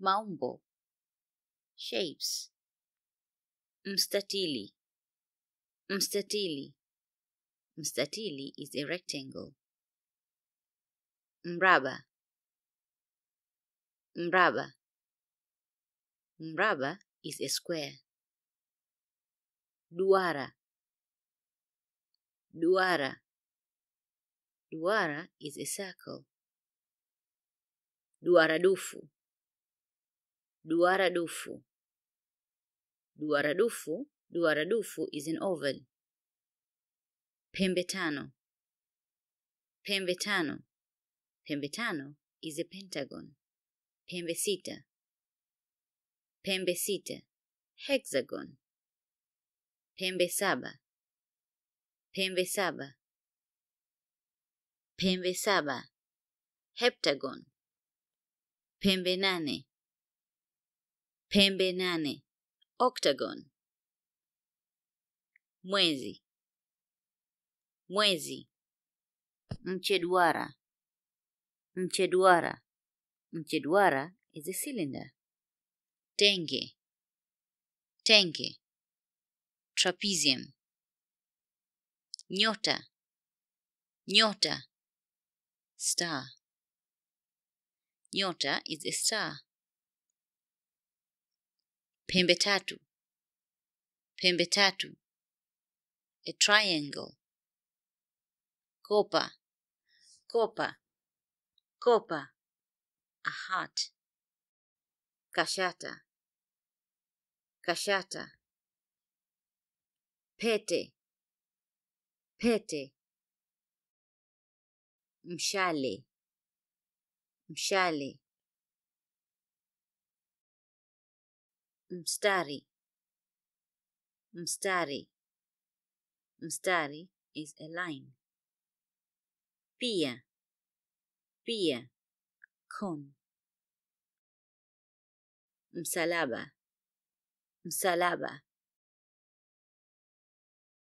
maumbo, shapes, mstatili, mstatili. Mstatili is a rectangle. Mraba, mraba, mraba is a square. Duara, duara, duara is a circle. dufu. duaradufu. duara dufu is an oval. Pembe tano. Pembe tano. Pembe tano is a pentagon. Pembe sita. Pembe sita, hexagon. Pembe saba. Pembe saba. Pembe saba, heptagon. Pembe nane. Pembe nane, octagon. Mwezi, mwezi. Mcheduara, mcheduara. Mcheduara is a cylinder. Tenge, tenge. Trapezium. Nyota, nyota. Star. Nyota is a star. Pembe tatu. Pembe tatu. A triangle. Kopa. Kopa. Kopa. A heart. Kashata. Kashata. Pete. Pete. Mshale. Mshale. mstari mstari mstari is a line pia pia cone msalaba msalaba